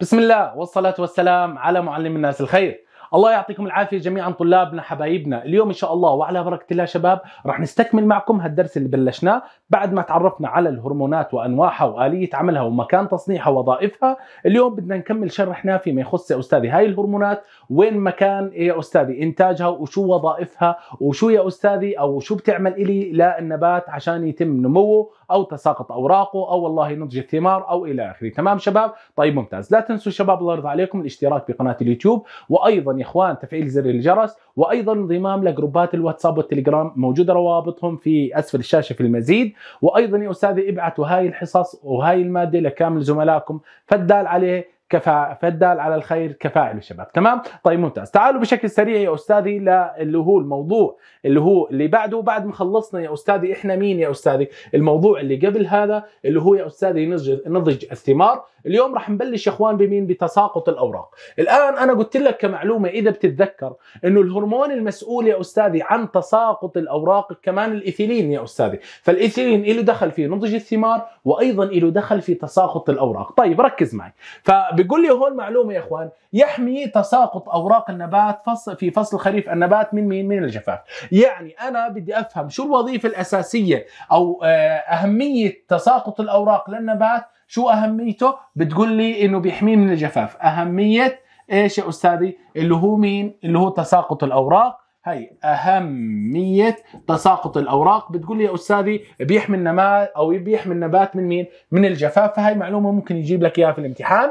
بسم الله والصلاة والسلام على معلم الناس الخير الله يعطيكم العافيه جميعا طلابنا حبايبنا اليوم ان شاء الله وعلى بركه الله شباب راح نستكمل معكم هالدرس اللي بلشناه بعد ما تعرفنا على الهرمونات وانواعها واليه عملها ومكان تصنيعها ووظائفها اليوم بدنا نكمل شرحنا فيما يخص يا استاذي هاي الهرمونات وين مكان يا استاذي انتاجها وشو وظائفها وشو يا استاذي او شو بتعمل الي للنبات عشان يتم نموه او تساقط اوراقه او والله نضج الثمار او الى اخره تمام شباب طيب ممتاز لا تنسوا شباب الله يرضى عليكم الاشتراك بقناه اليوتيوب وايضا يا اخوان تفعيل زر الجرس وايضا انضمام لجروبات الواتساب والتليجرام موجوده روابطهم في اسفل الشاشه في المزيد وايضا يا استاذي ابعتوا هاي الحصص وهاي الماده لكامل زملائكم فالدال عليه كفا فالدال على الخير كفاعل شباب تمام طيب ممتاز تعالوا بشكل سريع يا استاذي اللي هو الموضوع اللي هو اللي بعده بعد ما خلصنا يا استاذي احنا مين يا استاذي الموضوع اللي قبل هذا اللي هو يا استاذي نضج نضج الثمار اليوم راح نبلش يا اخوان بمين بتساقط الاوراق الان انا قلت لك كمعلومه اذا بتتذكر انه الهرمون المسؤول يا استاذي عن تساقط الاوراق كمان الايثيلين يا استاذي فالايثيلين له دخل في نضج الثمار وايضا له دخل في تساقط الاوراق طيب ركز معي فبقول لي هون معلومه يا اخوان يحمي تساقط اوراق النبات فصل في فصل خريف النبات من مين من الجفاف يعني انا بدي افهم شو الوظيفه الاساسيه او آه، اهميه تساقط الاوراق للنبات شو اهميته بتقول لي انه بيحميه من الجفاف اهميه ايش يا استاذي اللي هو مين اللي هو تساقط الاوراق هي أهمية تساقط الأوراق بتقول لي يا أستاذي بيحمي النماء أو بيحمي النبات من مين؟ من الجفاف فهي معلومة ممكن يجيب لك إياها في الامتحان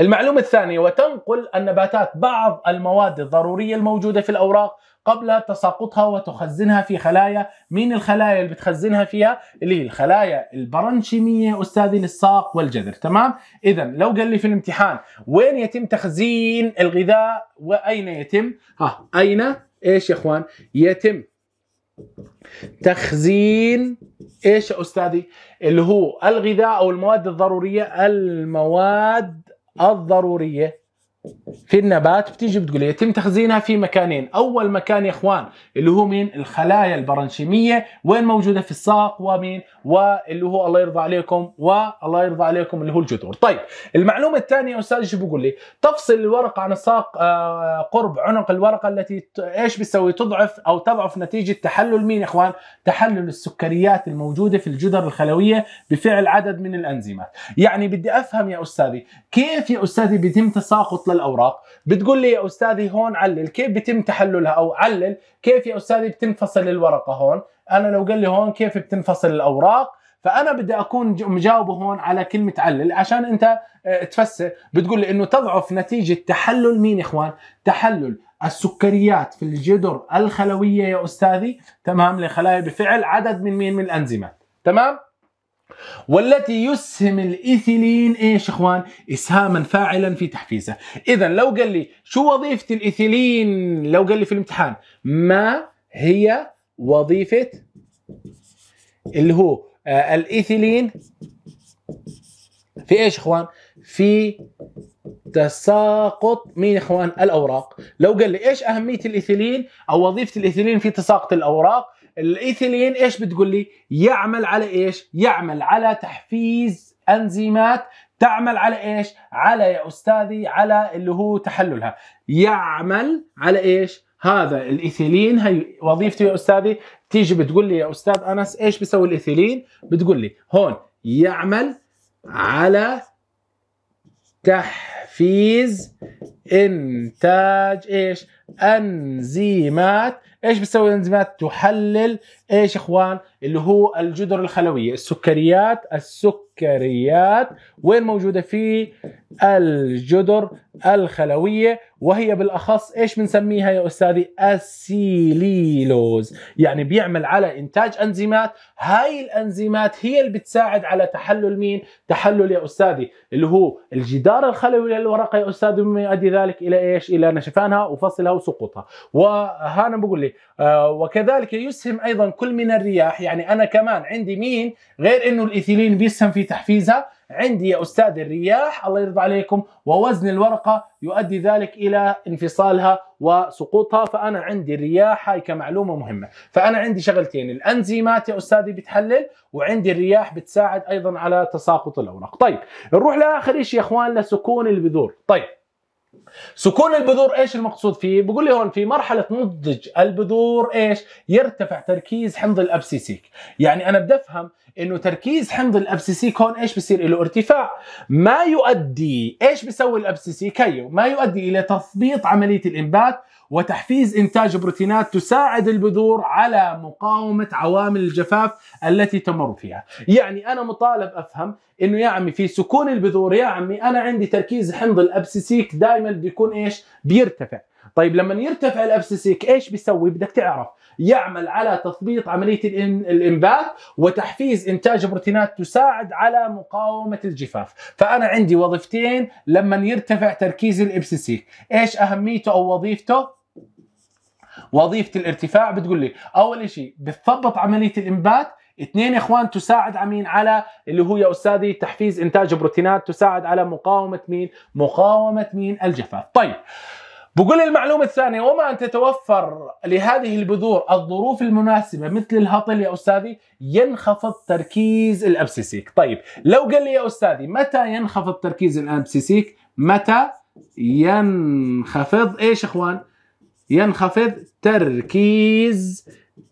المعلومة الثانية وتنقل النباتات بعض المواد الضرورية الموجودة في الأوراق قبل تساقطها وتخزنها في خلايا مين الخلايا اللي بتخزنها فيها اللي هي الخلايا البرنشيمية أستاذي للساق والجذر تمام إذا لو قال لي في الامتحان وين يتم تخزين الغذاء وأين يتم ها أين إيش يا إخوان يتم تخزين ايش يا استاذي اللي هو الغذاء او المواد الضروريه المواد الضروريه في النبات بتيجي بتقول إيه؟ يتم تخزينها في مكانين اول مكان يا اخوان اللي هو مين الخلايا البرنشيميه وين موجوده في الساق ومين واللي هو الله يرضى عليكم والله يرضى عليكم اللي هو الجذور طيب المعلومه الثانيه يا استاذ شو بقول لي تفصل الورقه عن الساق آه، قرب عنق الورقه التي ايش بتسوي تضعف او تضعف نتيجه تحلل مين يا اخوان تحلل السكريات الموجوده في الجدر الخلويه بفعل عدد من الانزيمات يعني بدي افهم يا استاذي كيف يا استاذي بيتم تساقط الاوراق بتقول لي يا استاذي هون علل كيف بيتم تحللها او علل كيف يا استاذي بتنفصل الورقه هون انا لو قال لي هون كيف بتنفصل الاوراق فانا بدي اكون مجاوبه هون على كلمه علل عشان انت آه، تفسر بتقول لي انه تضعف نتيجه تحلل مين يا اخوان تحلل السكريات في الجدر الخلويه يا استاذي تمام لخلايا بفعل عدد من مين من الانزيمات تمام والتي يسهم الايثيلين ايش اخوان اسهاما فاعلا في تحفيزه اذا لو قال لي شو وظيفه الايثيلين لو قال لي في الامتحان ما هي وظيفه اللي هو آه، الايثيلين في ايش اخوان في تساقط مين اخوان الاوراق لو قال لي ايش اهميه الايثيلين او وظيفه الايثيلين في تساقط الاوراق الايثيلين ايش بتقول لي يعمل على ايش يعمل على تحفيز انزيمات تعمل على ايش على يا استاذي على اللي هو تحللها يعمل على ايش هذا الايثيلين هي وظيفته يا استاذي تيجي بتقول لي يا استاذ انس ايش بيسوي الايثيلين بتقول لي هون يعمل على تحفيز انتاج ايش انزيمات ايش بتسوي الانزيمات تحلل ايش اخوان اللي هو الجدر الخلويه السكريات السكر السكريات وين موجودة في الجدر الخلوية وهي بالأخص إيش بنسميها يا أستاذي السيليلوز يعني بيعمل على إنتاج أنزيمات هاي الأنزيمات هي اللي بتساعد على تحلل مين؟ تحلل يا أستاذي اللي هو الجدار الخلوي للورقة يا أستاذي مما يؤدي ذلك إلى إيش؟ إلى نشفانها وفصلها وسقوطها وهنا بقول لي آه، وكذلك يسهم أيضا كل من الرياح يعني أنا كمان عندي مين غير إنه الإيثيلين بيسهم في تحفيزها عندي يا أستاذ الرياح الله يرضى عليكم ووزن الورقة يؤدي ذلك إلى انفصالها وسقوطها فأنا عندي الرياح هاي كمعلومة مهمة فأنا عندي شغلتين الأنزيمات يا أستاذي بتحلل وعندي الرياح بتساعد أيضا على تساقط الأوراق طيب نروح لآخر شيء يا إخوان لسكون البذور طيب سكون البذور ايش المقصود فيه؟ بقول لي هون في مرحله نضج البذور ايش؟ يرتفع تركيز حمض الابسيسيك، يعني انا بدي افهم انه تركيز حمض الابسيسيك هون ايش بصير له ارتفاع، ما يؤدي ايش بيسوي الابسيسيك؟ هيو ما يؤدي الى تثبيط عمليه الانبات وتحفيز إنتاج بروتينات تساعد البذور على مقاومة عوامل الجفاف التي تمر فيها يعني أنا مطالب أفهم انه يا عمي في سكون البذور يا عمي انا عندي تركيز حمض الابسيسيك دائما بيكون ايش بيرتفع طيب لما يرتفع الابسيسيك ايش بيسوي بدك تعرف يعمل على تثبيط عمليه الانبات وتحفيز انتاج بروتينات تساعد على مقاومه الجفاف فانا عندي وظيفتين لما يرتفع تركيز الابسيسيك ايش اهميته او وظيفته وظيفه الارتفاع بتقول لي اول شيء بتثبط عمليه الانبات اثنين يا اخوان تساعد عمين على اللي هو يا استاذي تحفيز انتاج بروتينات تساعد على مقاومه مين مقاومه مين الجفاف طيب بقول المعلومة الثانية وما أن تتوفر لهذه البذور الظروف المناسبة مثل الهطل يا أستاذي ينخفض تركيز الأبسيسيك طيب لو قال لي يا أستاذي متى ينخفض تركيز الأبسيسيك متى ينخفض إيش إخوان ينخفض تركيز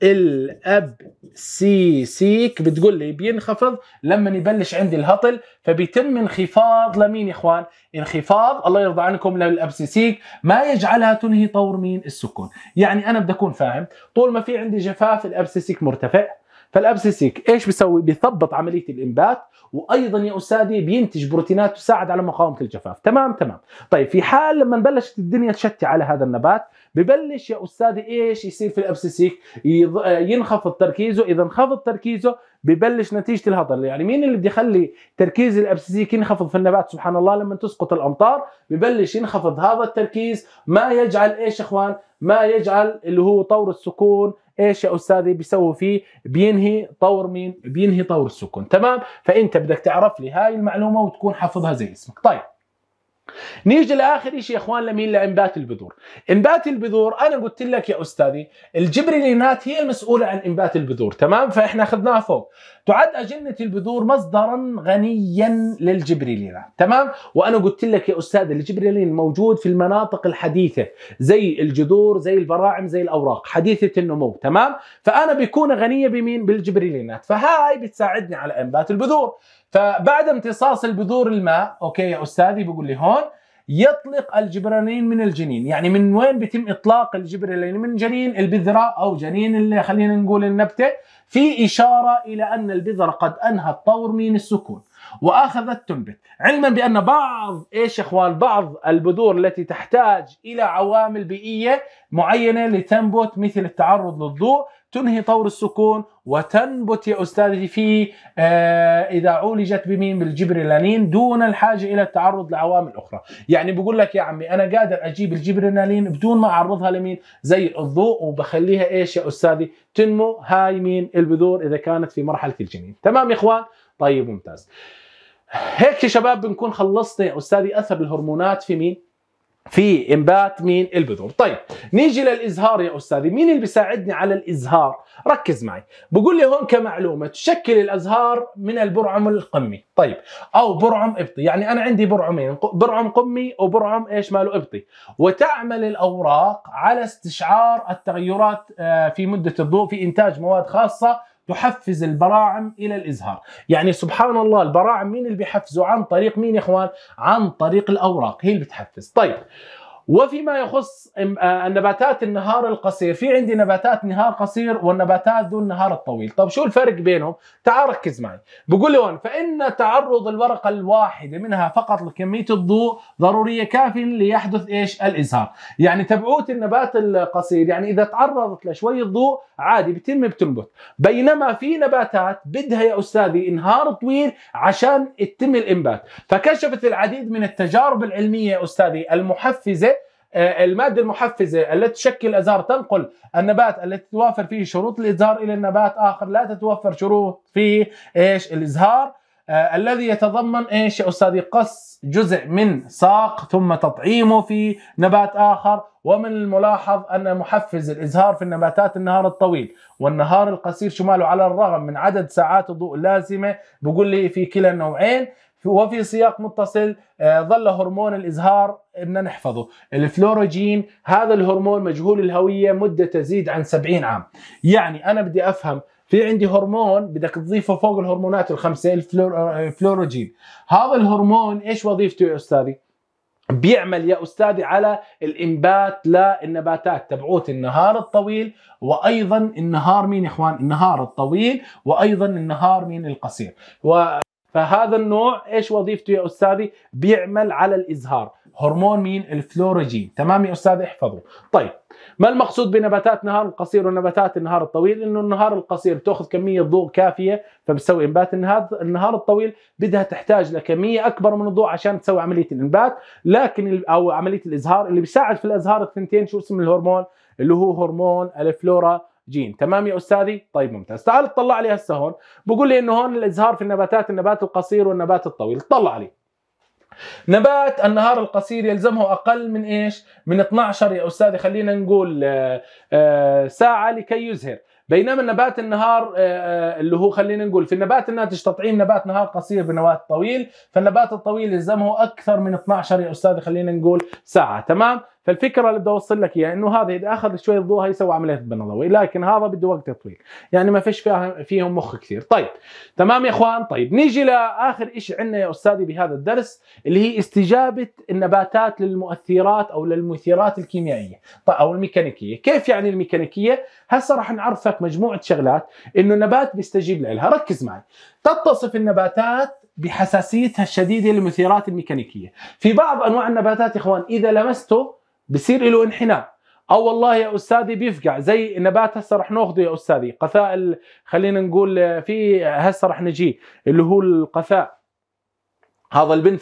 الاب سي سيك بتقول لي بينخفض لما يبلش عندي الهطل فبيتم انخفاض لمين يا اخوان انخفاض الله يرضى عنكم للاب سي سيك ما يجعلها تنهي طور مين السكون يعني انا بدي اكون فاهم طول ما في عندي جفاف الاب سي سيك مرتفع فالابسيسيك ايش بيسوي بيثبط عمليه الانبات وايضا يا استاذي بينتج بروتينات تساعد على مقاومه الجفاف تمام تمام طيب في حال لما بلشت الدنيا تشتي على هذا النبات ببلش يا استاذي ايش يصير في الابسيسيك ينخفض تركيزه اذا انخفض تركيزه ببلش نتيجه الهضر يعني مين اللي بده يخلي تركيز الابسيسيك ينخفض في النبات سبحان الله لما تسقط الامطار ببلش ينخفض هذا التركيز ما يجعل ايش اخوان ما يجعل اللي هو طور السكون ايش يا استاذي بيسوي فيه بينهي طور مين بينهي طور السكون تمام فانت بدك تعرف لي هاي المعلومه وتكون حافظها زي اسمك طيب نيجي لاخر شيء يا اخوان لمين لانبات البذور، انبات البذور انا قلت لك يا استاذي الجبريلينات هي المسؤوله عن انبات البذور، تمام؟ فاحنا اخذناها فوق. تعد اجنه البذور مصدرا غنيا للجبريلينات، تمام؟ وانا قلت لك يا استاذ الجبريلين موجود في المناطق الحديثه زي الجذور، زي البراعم، زي الاوراق، حديثه النمو، تمام؟ فانا بكون غنيه بمين؟ بالجبريلينات، فهاي بتساعدني على انبات البذور. فبعد امتصاص البذور الماء اوكي يا استاذي بيقول لي هون يطلق الجبرانين من الجنين يعني من وين بيتم اطلاق الجبرانين من جنين البذره او جنين اللي خلينا نقول النبته في اشاره الى ان البذره قد انهت طور من السكون واخذت تنبت علما بان بعض ايش اخوان بعض البذور التي تحتاج الى عوامل بيئيه معينه لتنبت مثل التعرض للضوء تنهي طور السكون وتنبت يا استاذي في آه، إذا عولجت بمين بالجبرلانين دون الحاجة إلى التعرض لعوامل أخرى يعني بقول لك يا عمي أنا قادر أجيب الجبرلانين بدون ما أعرضها لمين زي الضوء وبخليها إيش يا أستاذي تنمو هاي مين البذور إذا كانت في مرحلة الجنين تمام يا إخوان طيب ممتاز هيك يا شباب بنكون خلصنا يا أستاذي أثر الهرمونات في مين في انبات مين البذور طيب نيجي للازهار يا استاذي مين اللي بيساعدني على الازهار ركز معي بقول لي هون كمعلومه تشكل الازهار من البرعم القمي طيب او برعم ابطي يعني انا عندي برعمين برعم قمي وبرعم ايش ماله ابطي وتعمل الاوراق على استشعار التغيرات آه، في مده الضوء في انتاج مواد خاصه تحفز البراعم الى الازهار يعني سبحان الله البراعم مين اللي بيحفزه عن طريق مين يا اخوان عن طريق الاوراق هي اللي بتحفز طيب وفيما يخص آه، النباتات النهار القصير في عندي نباتات نهار قصير والنباتات ذو النهار الطويل طب شو الفرق بينهم تعال ركز معي بقول لي هون فإن تعرض الورقة الواحدة منها فقط لكمية الضوء ضرورية كافية ليحدث إيش الإزهار يعني تبعوت النبات القصير يعني إذا تعرضت لشوية ضوء عادي بتم بتنبت بينما في نباتات بدها يا أستاذي نهار طويل عشان يتم الإنبات فكشفت العديد من التجارب العلمية يا أستاذي المحفزة آه، المادة المحفزة التي تشكل إزار تنقل النبات التي توافر فيه شروط الإزهار إلى النبات آخر لا تتوفر شروط فيه إيش الإزهار آه الذي يتضمن ايش يا استاذي قص جزء من ساق ثم تطعيمه في نبات اخر ومن الملاحظ ان محفز الازهار في النباتات النهار الطويل والنهار القصير شماله على الرغم من عدد ساعات الضوء اللازمه بقول لي في كلا النوعين وفي سياق متصل آه، ظل هرمون الازهار بدنا نحفظه الفلوروجين هذا الهرمون مجهول الهويه مده تزيد عن 70 عام يعني انا بدي افهم في عندي هرمون بدك تضيفه فوق الهرمونات الخمسه الفلوروجين آه، هذا الهرمون ايش وظيفته يا استاذي بيعمل يا استاذي على الانبات للنباتات تبعوت النهار الطويل وايضا النهار مين يا اخوان النهار الطويل وايضا النهار مين القصير و فهذا النوع ايش وظيفته يا استاذي؟ بيعمل على الازهار، هرمون مين؟ الفلوروجين، تمام يا استاذ احفظه. طيب ما المقصود بنباتات نهار القصير ونباتات النهار الطويل؟ انه النهار القصير بتاخذ كميه ضوء كافيه فبتسوي انبات، النهار النهار الطويل بدها تحتاج لكميه اكبر من الضوء عشان تسوي عمليه الانبات، لكن او عمليه الازهار اللي بيساعد في الازهار الثنتين شو اسم الهرمون؟ اللي هو هرمون الفلورا جيم تمام يا استاذي طيب ممتاز تعال اطلع لي هسه هون بقول لي انه هون الازهار في النباتات النبات القصير والنبات الطويل طلع لي نبات النهار القصير يلزمه اقل من ايش من 12 يا استاذي خلينا نقول آه، آه، ساعه لكي يزهر بينما نبات النهار آه، اللي هو خلينا نقول في النبات الناتج تطعيم نبات نهار قصير بنبات طويل فالنبات الطويل يلزمه اكثر من 12 يا استاذي خلينا نقول ساعه تمام فالفكره اللي بدي اوصل لك اياها انه هذا اذا اخذ شوي ضوء هيسوي عمليه بنظوي لكن هذا بده وقت طويل يعني ما فيش فيهم مخ كثير طيب تمام يا اخوان طيب نيجي لاخر شيء عندنا يا استاذي بهذا الدرس اللي هي استجابه النباتات للمؤثرات او للمثيرات الكيميائيه طيب، او الميكانيكيه كيف يعني الميكانيكيه هسه راح نعرفك مجموعه شغلات انه النبات بيستجيب لها ركز معي تتصف النباتات بحساسيتها الشديده للمثيرات الميكانيكيه في بعض انواع النباتات يا اخوان اذا لمسته بصير له انحناء او والله يا استاذي بيفقع زي النبات هسه رح ناخذه يا استاذي قثاء خلينا نقول في هسه رح نجي اللي هو القثاء هذا اللي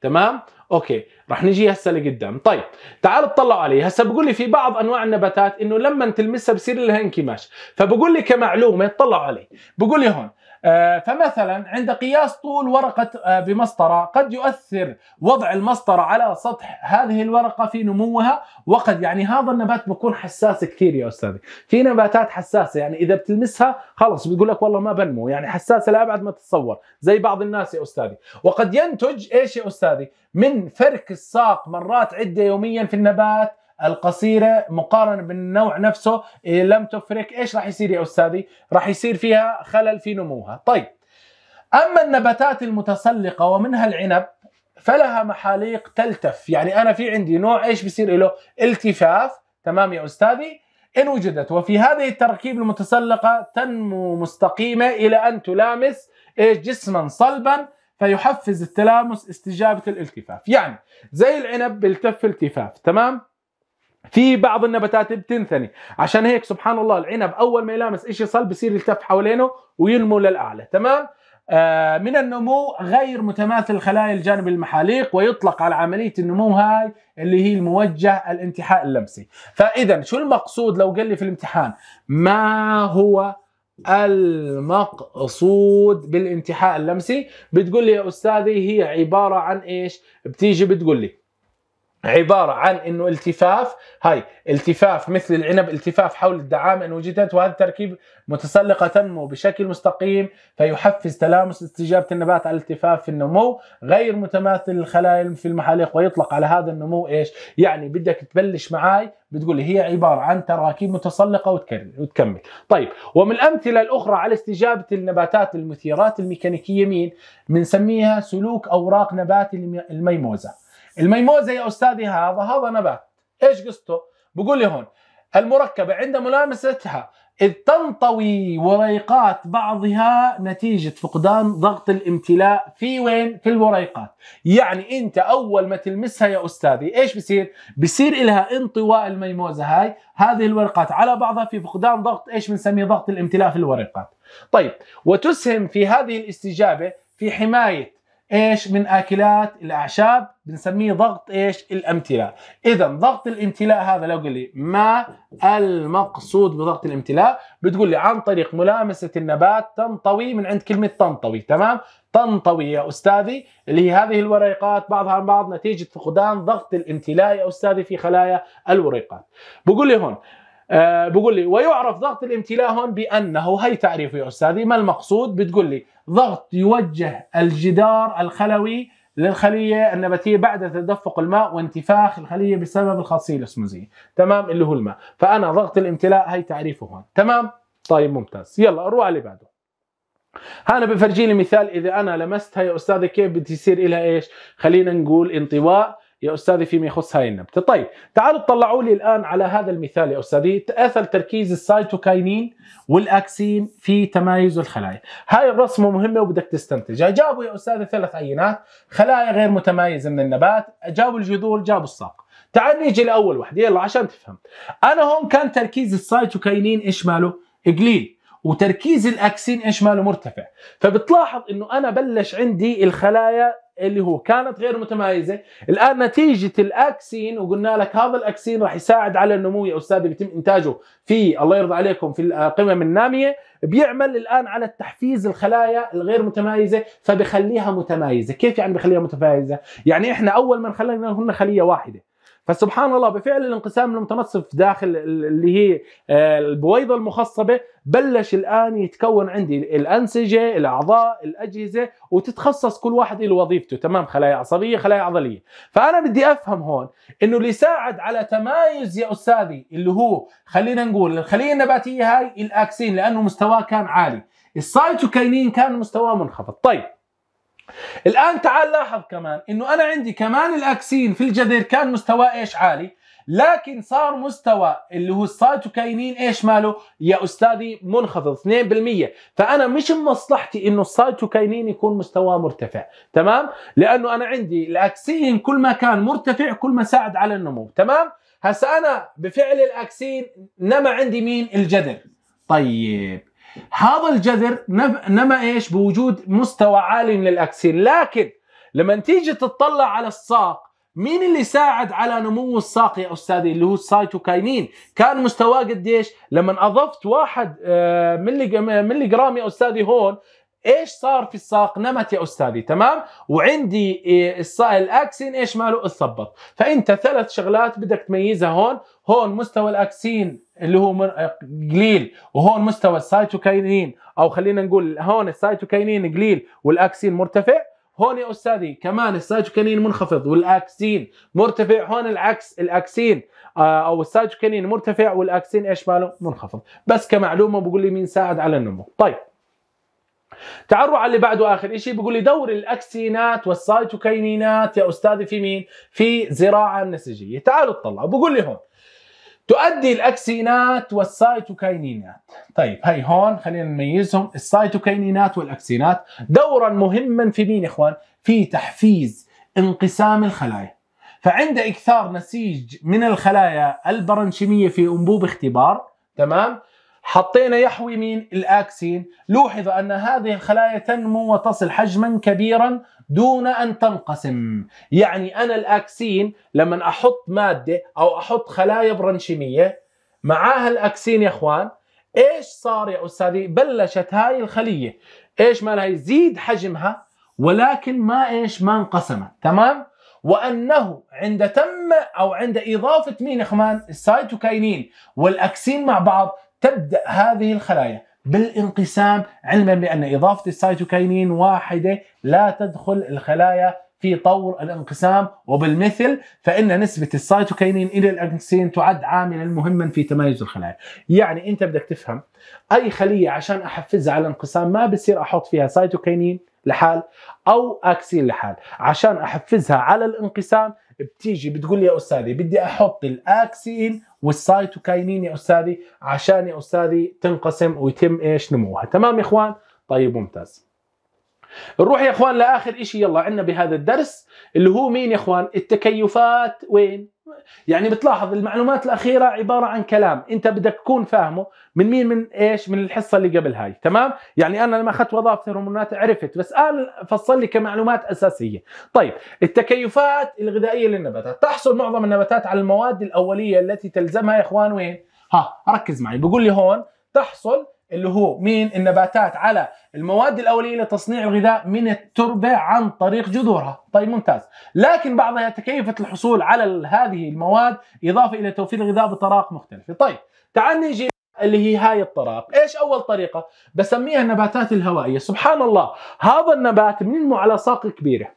تمام اوكي رح نجي هسه لقدام طيب تعالوا اطلعوا علي هسه بقول لي في بعض انواع النباتات انه لما تلمسها بصير لها انكماش فبقول لي كمعلومه اطلعوا علي بقول لي هون آه، فمثلا عند قياس طول ورقة آه، بمسطرة قد يؤثر وضع المسطرة على سطح هذه الورقة في نموها وقد يعني هذا النبات بيكون حساس كثير يا أستاذي في نباتات حساسة يعني إذا بتلمسها خلص بيقول لك والله ما بنمو يعني حساسة لأبعد ما تتصور زي بعض الناس يا أستاذي وقد ينتج إيش يا أستاذي من فرك الساق مرات عدة يوميا في النبات القصيره مقارنه بالنوع نفسه إيه، لم تفرك ايش راح يصير يا استاذي راح يصير فيها خلل في نموها طيب اما النباتات المتسلقه ومنها العنب فلها محاليق تلتف يعني انا في عندي نوع ايش بصير له التفاف تمام يا استاذي ان وجدت وفي هذه التركيب المتسلقه تنمو مستقيمه الى ان تلامس ايش جسما صلبا فيحفز التلامس استجابه الالتفاف يعني زي العنب بيلتف التفاف تمام في بعض النباتات بتنثني عشان هيك سبحان الله العنب اول ما يلامس شيء صلب بصير يلتف حوالينه وينمو للاعلى تمام آه من النمو غير متماثل خلايا الجانب المحاليق ويطلق على عملية النمو هاي اللي هي الموجه الانتحاء اللمسي فإذا شو المقصود لو قال لي في الامتحان ما هو المقصود بالانتحاء اللمسي بتقول لي يا أستاذي هي عبارة عن إيش بتيجي بتقول لي عبارة عن انه التفاف هاي التفاف مثل العنب التفاف حول الدعامة ان وجدت وهذا التركيب متسلقة تنمو بشكل مستقيم فيحفز تلامس استجابة النبات على الالتفاف في النمو غير متماثل الخلايا في المحاليق ويطلق على هذا النمو ايش؟ يعني بدك تبلش معاي بتقول هي عبارة عن تراكيب متسلقة وتكمل طيب ومن الأمثلة الأخرى على استجابة النباتات للمثيرات الميكانيكية مين؟ بنسميها سلوك أوراق نبات الميموزة الميموزة يا أستاذي هذا هذا نبات إيش قصته بقول لي هون المركبة عند ملامستها إذ تنطوي وريقات بعضها نتيجة فقدان ضغط الامتلاء في وين؟ في الوريقات يعني أنت أول ما تلمسها يا أستاذي إيش بصير؟ بصير إلها انطواء الميموزة هاي هذه الورقات على بعضها في فقدان ضغط إيش بنسميه ضغط الامتلاء في الوريقات طيب وتسهم في هذه الاستجابة في حماية ايش من اكلات الاعشاب بنسميه ضغط ايش الامتلاء اذا ضغط الامتلاء هذا لو قال لي ما المقصود بضغط الامتلاء بتقول لي عن طريق ملامسه النبات تنطوي من عند كلمه تنطوي تمام تنطوي يا استاذي اللي هي هذه الوريقات بعضها عن بعض نتيجه فقدان ضغط الامتلاء يا استاذي في خلايا الوريقات بقول لي هون أه بقول لي ويعرف ضغط الامتلاء هون بانه هي تعريفه يا استاذي ما المقصود بتقول لي ضغط يوجه الجدار الخلوي للخليه النباتيه بعد تدفق الماء وانتفاخ الخليه بسبب الخاصيه الاسموزيه تمام اللي هو الماء فانا ضغط الامتلاء هي تعريفه هون تمام طيب ممتاز يلا روح على اللي بعده هنا بفرجيني مثال اذا انا لمستها يا استاذي كيف بتصير لها ايش خلينا نقول انطواء يا استاذي فيما يخص هاي النبته طيب تعالوا اطلعوا لي الان على هذا المثال يا استاذي تاثر تركيز السيتوكاينين والاكسين في تمايز الخلايا هاي الرسمه مهمه وبدك تستنتجها جابوا يا استاذي ثلاث عينات خلايا غير متمايزه من النبات جابوا الجذور جابوا الساق تعال نيجي لاول وحده يلا عشان تفهم انا هون كان تركيز السيتوكاينين ايش ماله قليل وتركيز الاكسين ايش ماله مرتفع فبتلاحظ انه انا بلش عندي الخلايا اللي هو كانت غير متمايزه الان نتيجه الاكسين وقلنا لك هذا الاكسين راح يساعد على النمو يا استاذ بيتم انتاجه في الله يرضى عليكم في القمم آه، الناميه بيعمل الان على التحفيز الخلايا الغير متمايزه فبخليها متمايزه كيف يعني بخليها متمايزه يعني احنا اول ما خلينا خليه واحده فسبحان الله بفعل الانقسام المتنصف داخل اللي هي آه، البويضة المخصبة بلش الآن يتكون عندي الأنسجة الأعضاء الأجهزة وتتخصص كل واحد له وظيفته تمام خلايا عصبية خلايا عضلية فأنا بدي أفهم هون إنه اللي ساعد على تمايز يا أستاذي اللي هو خلينا نقول الخلية النباتية هاي الأكسين لأنه مستواه كان عالي السايتوكاينين كان مستواه منخفض طيب الآن تعال لاحظ كمان أنه أنا عندي كمان الأكسين في الجذر كان مستوى إيش عالي لكن صار مستوى اللي هو السيتوكاينين ايش ماله؟ يا استاذي منخفض 2% فانا مش بمصلحتي انه السيتوكاينين يكون مستواه مرتفع، تمام؟ لانه انا عندي الاكسين كل ما كان مرتفع كل ما ساعد على النمو، تمام؟ هسا انا بفعل الاكسين نما عندي مين؟ الجذر. طيب هذا الجذر نما ايش بوجود مستوى عالي من الاكسين لكن لما تيجي تطلع على الساق مين اللي ساعد على نمو الساق يا استاذي اللي هو السايتوكاينين كان مستواه قديش لما اضفت واحد آه، ملي جرام يا استاذي هون ايش صار في الساق نمت يا استاذي تمام وعندي آه، الاكسين ايش ماله اتثبط فانت ثلاث شغلات بدك تميزها هون هون مستوى الاكسين اللي هو قليل وهون مستوى السايتوكاينين او خلينا نقول هون السايتوكاينين قليل والاكسين مرتفع هون يا استاذي كمان السايتوكاينين منخفض والاكسين مرتفع هون العكس الاكسين آه، او السايتوكاينين مرتفع والاكسين ايش ماله منخفض بس كمعلومه بقول لي مين ساعد على النمو طيب تعروا على اللي بعده اخر شيء بيقول لي دور الاكسينات والسايتوكاينينات يا استاذي في مين؟ في زراعه النسيجيه تعالوا اطلعوا بقول لي هون تؤدي الاكسينات والسايتوكاينينات طيب هي هون خلينا نميزهم السايتوكاينينات والاكسينات دورا مهما في مين اخوان في تحفيز انقسام الخلايا فعند اكثار نسيج من الخلايا البرنشيميه في انبوب اختبار تمام حطينا يحوي مين الأكسين لوحظ أن هذه الخلايا تنمو وتصل حجما كبيرا دون أن تنقسم يعني أنا الأكسين لما أحط مادة أو أحط خلايا برنشيمية معاها الأكسين يا أخوان إيش صار يا أستاذي بلشت هاي الخلية إيش مالها يزيد حجمها ولكن ما إيش ما انقسمت تمام وانه عند تم او عند اضافه مين يا اخوان السايتوكاينين والاكسين مع بعض تبدا هذه الخلايا بالانقسام علما بان اضافه السيتوكاينين واحده لا تدخل الخلايا في طور الانقسام وبالمثل فان نسبه السيتوكاينين الى الانكسين تعد عاملا مهما في تمايز الخلايا، يعني انت بدك تفهم اي خليه عشان احفزها على الانقسام ما بصير احط فيها سيتوكاينين لحال او اكسين لحال، عشان احفزها على الانقسام بتيجي بتقول لي يا استاذي بدي احط الاكسين والسايتوكاينين يا استاذي عشان يا استاذي تنقسم ويتم ايش نموها تمام يا اخوان طيب ممتاز نروح يا اخوان لاخر شيء يلا عندنا بهذا الدرس اللي هو مين يا اخوان التكيفات وين يعني بتلاحظ المعلومات الاخيره عباره عن كلام انت بدك تكون فاهمه من مين من ايش من الحصه اللي قبل هاي تمام يعني انا لما اخذت وظائف الهرمونات عرفت بس قال فصل لي كمعلومات اساسيه طيب التكيفات الغذائيه للنباتات تحصل معظم النباتات على المواد الاوليه التي تلزمها يا اخوان وين ها ركز معي بقول لي هون تحصل اللي هو مين النباتات على المواد الاوليه لتصنيع الغذاء من التربه عن طريق جذورها، طيب ممتاز، لكن بعضها تكيفت الحصول على هذه المواد اضافه الى توفير الغذاء بطرائق مختلفه، طيب تعال نجي اللي هي هاي الطرائق ايش اول طريقه؟ بسميها النباتات الهوائيه، سبحان الله هذا النبات بننمو على ساق كبيره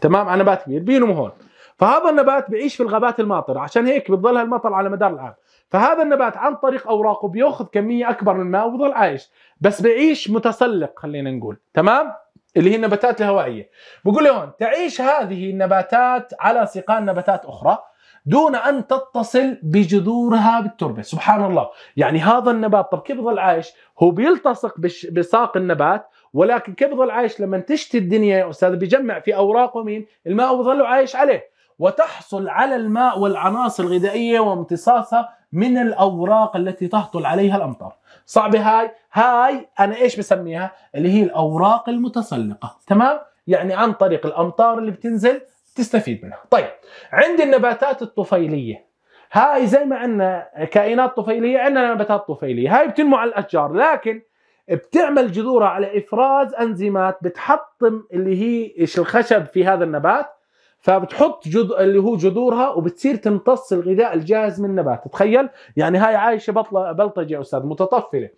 تمام على نبات كبير بينمو هون، فهذا النبات بيعيش في الغابات الماطره عشان هيك بتظل المطر على مدار العام فهذا النبات عن طريق اوراقه بياخذ كميه اكبر من الماء وبضل عايش بس بعيش متسلق خلينا نقول تمام اللي هي النباتات الهوائيه بقول هون تعيش هذه النباتات على سقان نباتات اخرى دون ان تتصل بجذورها بالتربه سبحان الله يعني هذا النبات طب كيف بضل عايش هو بيلتصق بساق النبات ولكن كيف بضل عايش لما تشتي الدنيا يا استاذ بيجمع في اوراقه مين الماء وبضل عايش عليه وتحصل على الماء والعناصر الغذائيه وامتصاصها من الاوراق التي تهطل عليها الامطار صعب هاي هاي انا ايش بسميها اللي هي الاوراق المتسلقه تمام يعني عن طريق الامطار اللي بتنزل تستفيد منها طيب عند النباتات الطفيليه هاي زي ما عندنا كائنات طفيليه عندنا نباتات طفيليه هاي بتنمو على الاشجار لكن بتعمل جذورها على افراز انزيمات بتحطم اللي هي الخشب في هذا النبات فبتحط جد... اللي هو جذورها وبتصير تمتص الغذاء الجاهز من النبات تخيل يعني هاي عايشه بطله بلطجه يا استاذ متطفله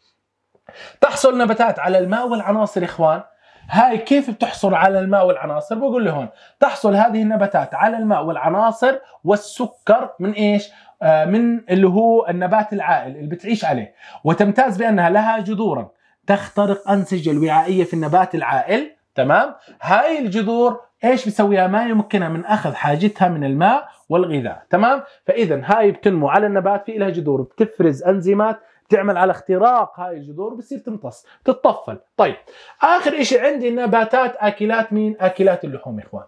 تحصل نباتات على الماء والعناصر اخوان هاي كيف بتحصل على الماء والعناصر بقول له هون تحصل هذه النباتات على الماء والعناصر والسكر من ايش آه من اللي هو النبات العائل اللي بتعيش عليه وتمتاز بانها لها جذورا تخترق انسجه الوعائيه في النبات العائل تمام هاي الجذور ايش بيسويها ما يمكنها من اخذ حاجتها من الماء والغذاء تمام فاذا هاي بتنمو على النبات في لها جذور بتفرز انزيمات تعمل على اختراق هاي الجذور بتصير تمتص تتطفل طيب اخر شيء عندي النباتات اكلات مين اكلات اللحوم اخوان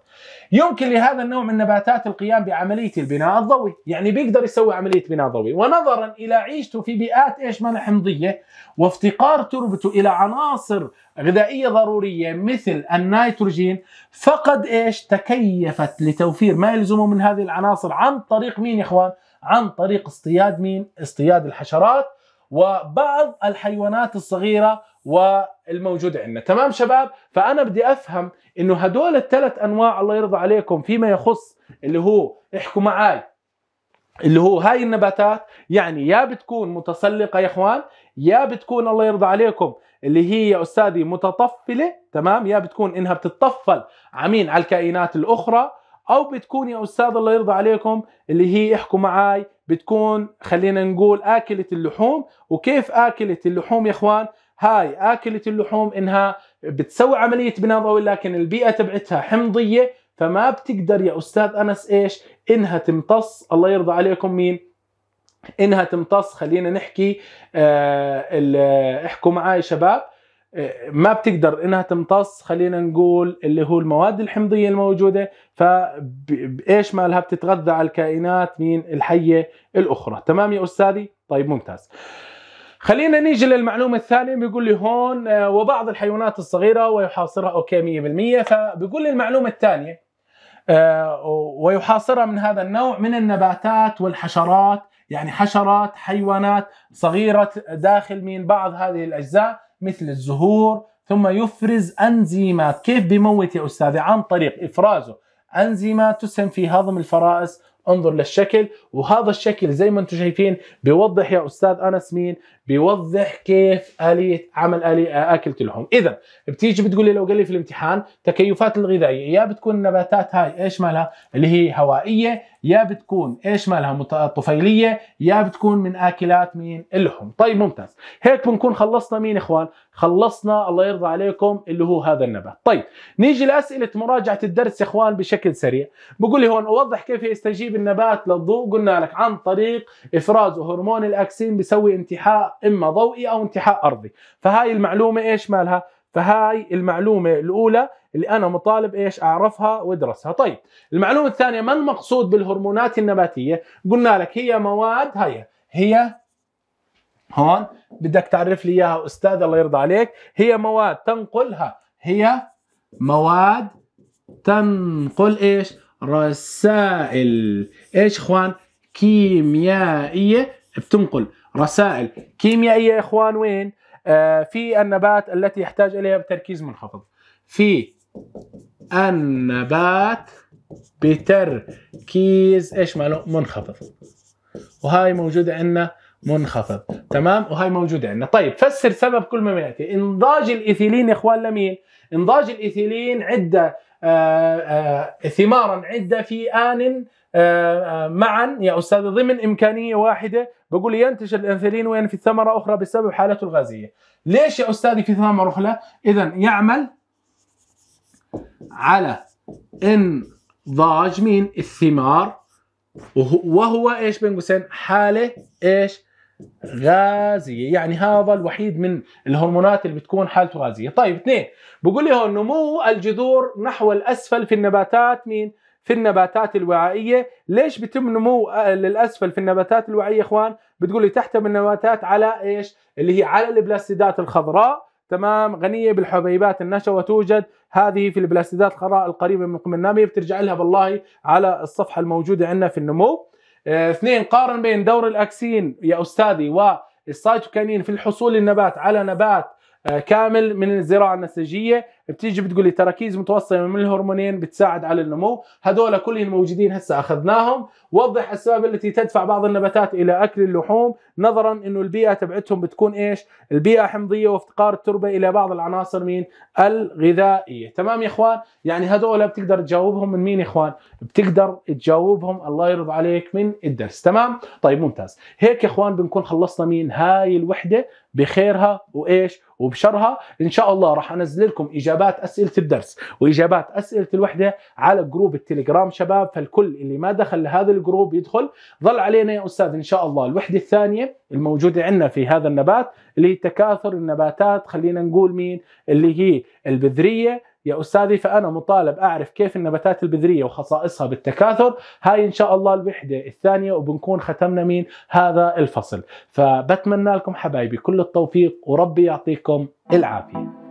يمكن لهذا النوع من النباتات القيام بعمليه البناء الضوئي يعني بيقدر يسوي عمليه بناء ضوئي ونظرا الى عيشته في بيئات ايش ما حمضيه وافتقار تربته الى عناصر غذائيه ضروريه مثل النيتروجين فقد ايش تكيفت لتوفير ما يلزمه من هذه العناصر عن طريق مين يا اخوان عن طريق اصطياد مين اصطياد الحشرات وبعض الحيوانات الصغيرة والموجودة عندنا تمام شباب فأنا بدي أفهم إنه هدول الثلاث أنواع الله يرضى عليكم فيما يخص اللي هو احكوا معاي اللي هو هاي النباتات يعني يا بتكون متسلقة يا إخوان يا بتكون الله يرضى عليكم اللي هي يا أستاذي متطفلة تمام يا بتكون إنها بتتطفل عمين على الكائنات الأخرى أو بتكون يا أستاذ الله يرضى عليكم اللي هي احكوا معاي بتكون خلينا نقول اكله اللحوم وكيف اكله اللحوم يا اخوان هاي اكله اللحوم انها بتسوي عمليه بناء ضوئي لكن البيئه تبعتها حمضيه فما بتقدر يا استاذ انس ايش انها تمتص الله يرضى عليكم مين انها تمتص خلينا نحكي آه، احكوا معاي شباب ما بتقدر انها تمتص خلينا نقول اللي هو المواد الحمضيه الموجوده فايش مالها بتتغذى على الكائنات مين الحيه الاخرى تمام يا استاذي طيب ممتاز خلينا نيجي للمعلومة الثانية بيقول لي هون آه، وبعض الحيوانات الصغيرة ويحاصرها اوكي 100% فبيقول لي المعلومة الثانية آه، ويحاصرها من هذا النوع من النباتات والحشرات يعني حشرات حيوانات صغيرة داخل من بعض هذه الأجزاء مثل الزهور ثم يفرز أنزيمات كيف بموت يا أستاذي عن طريق إفرازه أنزيمات تسهم في هضم الفرائس انظر للشكل وهذا الشكل زي ما انتم شايفين بيوضح يا أستاذ أنس مين بيوضح كيف اليه عمل اليه آه، اكله اللحوم اذا بتيجي بتقول لي لو قال لي في الامتحان تكيفات الغذائيه يا بتكون النباتات هاي ايش مالها اللي هي هوائيه يا بتكون ايش مالها طفيليه يا بتكون من اكلات مين اللحم طيب ممتاز هيك بنكون خلصنا مين اخوان خلصنا الله يرضى عليكم اللي هو هذا النبات طيب نيجي لاسئله مراجعه الدرس يا اخوان بشكل سريع بقول لي هون اوضح كيف يستجيب النبات للضوء قلنا لك عن طريق افراز هرمون الاكسين بيسوي انتحاء اما ضوئي او انتحاء ارضي فهاي المعلومه ايش مالها فهاي المعلومه الاولى اللي انا مطالب ايش اعرفها وادرسها طيب المعلومه الثانيه ما المقصود بالهرمونات النباتيه قلنا لك هي مواد هي هي هون بدك تعرف لي اياها استاذ الله يرضى عليك هي مواد تنقلها هي مواد تنقل ايش رسائل ايش اخوان كيميائيه بتنقل رسائل كيميائية يا إخوان وين؟ آه في النبات التي يحتاج إليها بتركيز منخفض في النبات بتركيز ايش ماله منخفض وهاي موجودة عندنا منخفض تمام وهاي موجودة عندنا طيب فسر سبب كل ما يأتي انضاج الإيثيلين يا إخوان لمين انضاج الإيثيلين عدة آه آه ثمارا عدة في آن آه، آه، معا يا استاذ ضمن امكانيه واحده بقول ينتج وين وينفي الثمره اخرى بسبب حالته الغازيه ليش يا استاذي في ثمره اخرى اذا يعمل على انضاج مين الثمار وهو ايش بين قوسين حاله ايش غازيه يعني هذا الوحيد من الهرمونات اللي بتكون حالته غازيه طيب اثنين بقول لي هون نمو الجذور نحو الاسفل في النباتات مين في النباتات الوعائيه، ليش بيتم نمو آه، للاسفل في النباتات الوعائيه يا اخوان؟ بتقولي تحت تحتوي النباتات على ايش؟ اللي هي على البلاستيدات الخضراء، تمام غنيه بالحبيبات النشا وتوجد هذه في البلاستيدات الخضراء القريبه من القمم الناميه بترجع لها بالله على الصفحه الموجوده عندنا في النمو. آه، اثنين قارن بين دور الاكسين يا استاذي والسايتوكاينين في الحصول للنبات على نبات آه، كامل من الزراعه النسيجيه بتيجي بتقول لي تراكيز متوصله من الهرمونين بتساعد على النمو هذول كلهم موجودين هسه اخذناهم وضح السبب التي تدفع بعض النباتات الى اكل اللحوم نظرا انه البيئه تبعتهم بتكون ايش البيئه حمضيه وافتقار التربه الى بعض العناصر مين الغذائيه تمام يا اخوان يعني هذول بتقدر تجاوبهم من مين يا اخوان بتقدر تجاوبهم الله يرضى عليك من الدرس تمام طيب ممتاز هيك يا اخوان بنكون خلصنا مين هاي الوحده بخيرها وايش وبشرها ان شاء الله راح انزل لكم اجابات اسئله الدرس واجابات اسئله الوحده على جروب التليجرام شباب فالكل اللي ما دخل لهذا الجروب يدخل ظل علينا يا استاذ ان شاء الله الوحده الثانيه الموجوده عندنا في هذا النبات اللي هي تكاثر النباتات خلينا نقول مين اللي هي البذريه يا أستاذي فأنا مطالب أعرف كيف النباتات البذرية وخصائصها بالتكاثر هاي إن شاء الله الوحدة الثانية وبنكون ختمنا مين هذا الفصل فبتمنى لكم حبايبي كل التوفيق وربي يعطيكم العافية